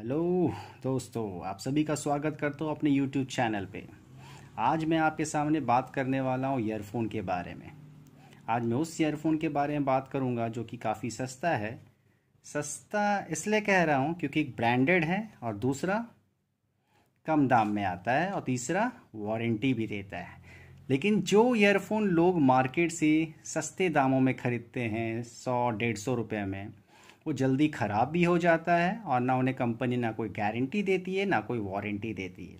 hello दोस्तों आप सभी का स्वागत करता हूँ अपने यूट्यूब चैनल पे आज मैं आपके सामने बात करने वाला हूँ ईयरफोन के बारे में आज मैं उस ईयरफोन के बारे में बात करूँगा जो कि काफ़ी सस्ता है सस्ता इसलिए कह रहा हूँ क्योंकि एक ब्रांडेड है और दूसरा कम दाम में आता है और तीसरा वारंटी भी देता है लेकिन जो ईयरफोन लोग मार्केट से सस्ते दामों में ख़रीदते हैं सौ डेढ़ सौ रुपये में वो जल्दी ख़राब भी हो जाता है और ना उन्हें कंपनी ना कोई गारंटी देती है ना कोई वारंटी देती है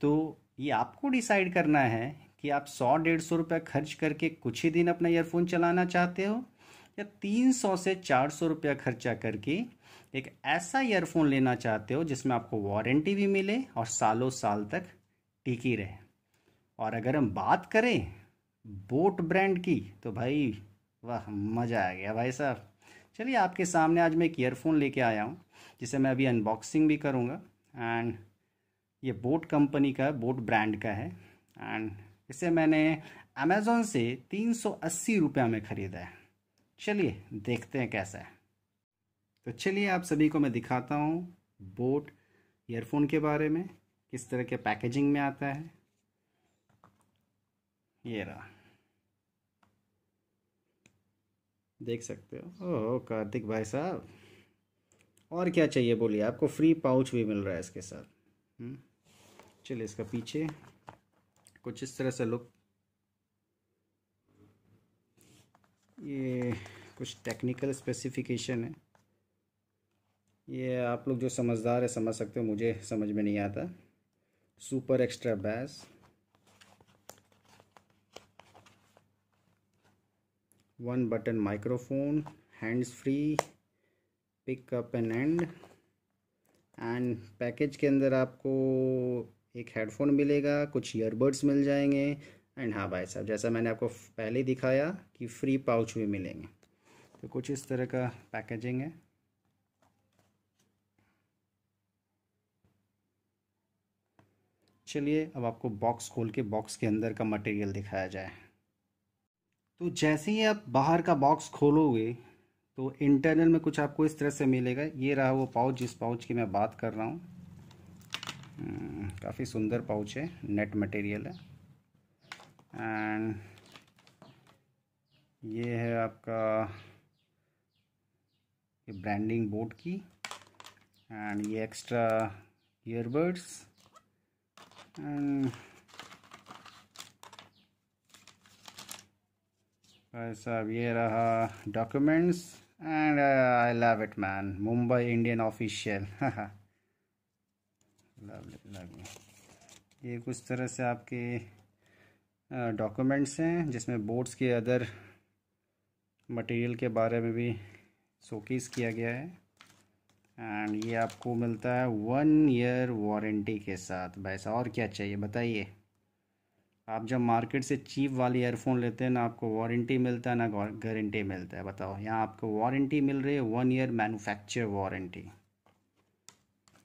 तो ये आपको डिसाइड करना है कि आप सौ डेढ़ सौ रुपये खर्च करके कुछ ही दिन अपना ईयरफोन चलाना चाहते हो या तीन सौ से चार सौ रुपया खर्चा करके एक ऐसा ईयरफोन लेना चाहते हो जिसमें आपको वारंटी भी मिले और सालों साल तक टिकी रहे और अगर हम बात करें बोट ब्रांड की तो भाई वाह मज़ा आ गया भाई साहब चलिए आपके सामने आज मैं एक ईयरफोन लेके आया हूँ जिसे मैं अभी अनबॉक्सिंग भी करूँगा एंड ये बोट कंपनी का बोट ब्रांड का है एंड इसे मैंने अमेज़ोन से तीन सौ अस्सी में ख़रीदा है चलिए देखते हैं कैसा है तो चलिए आप सभी को मैं दिखाता हूँ बोट ईयरफोन के बारे में किस तरह के पैकेजिंग में आता है ये रहा देख सकते हो ओह कार्तिक भाई साहब और क्या चाहिए बोलिए आपको फ्री पाउच भी मिल रहा है इसके साथ हम्म, चलिए इसका पीछे कुछ इस तरह से लुक ये कुछ टेक्निकल स्पेसिफिकेशन है ये आप लोग जो समझदार है समझ सकते हो मुझे समझ में नहीं आता super extra bass one button microphone hands free pick up and and and package के अंदर आपको एक हेडफोन मिलेगा कुछ ईयरबड्स मिल जाएंगे एंड हाँ भाई साहब जैसा मैंने आपको पहले दिखाया कि फ्री पाउच भी मिलेंगे तो कुछ इस तरह का पैकेजिंग है चलिए अब आपको बॉक्स खोल के बॉक्स के अंदर का मटेरियल दिखाया जाए तो जैसे ही आप बाहर का बॉक्स खोलोगे तो इंटरनल में कुछ आपको इस तरह से मिलेगा ये रहा वो पाउच जिस पाउच की मैं बात कर रहा हूँ hmm, काफ़ी सुंदर पाउच है नेट मटेरियल है एंड ये है आपका ये ब्रांडिंग बोर्ड की एंड ये एक्स्ट्रा ईयरबड्स एंड साहब ये रहा documents and I love it man Mumbai Indian official ये कुछ तरह से आपके डॉक्यूमेंट्स uh, हैं जिसमें बोर्ड्स के अदर मटेरियल के बारे में भी शोकेस किया गया है एंड ये आपको मिलता है वन ईयर वारंटी के साथ बस और क्या चाहिए बताइए आप जब मार्केट से चीप वाली एयरफोन लेते हैं ना आपको वारंटी मिलता है ना गारंटी मिलता है बताओ यहाँ आपको वारंटी मिल रही है one year manufacture warranty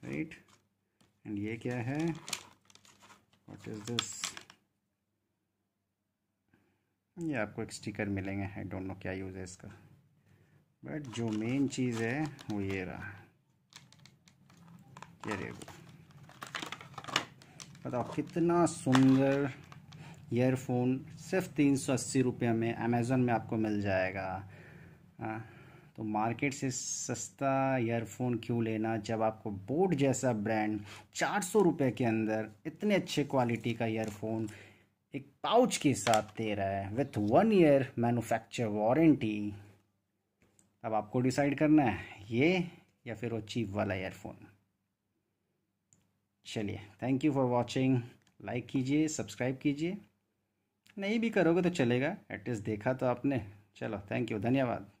right and ये क्या है व्हाट इज दिस ये आपको एक स्टिकर मिलेंगे आई डोंट नो क्या यूज़ है इसका बट जो मेन चीज़ है वो ये रहा ये देखो बताओ कितना सुंदर ईयरफोन सिर्फ तीन सौ अस्सी रुपये में अमेज़न में आपको मिल जाएगा आ, तो मार्केट से सस्ता ईयरफोन क्यों लेना जब आपको बोट जैसा ब्रांड चार सौ रुपये के अंदर इतने अच्छे क्वालिटी का ईयरफोन एक पाउच के साथ दे रहा है with one year manufacture warranty अब आपको डिसाइड करना है ये या फिर वो चीप वाला ईयरफोन चलिए thank you for watching like कीजिए सब्सक्राइब कीजिए नहीं भी करोगे तो चलेगा एटलीस्ट देखा तो आपने चलो थैंक यू धन्यवाद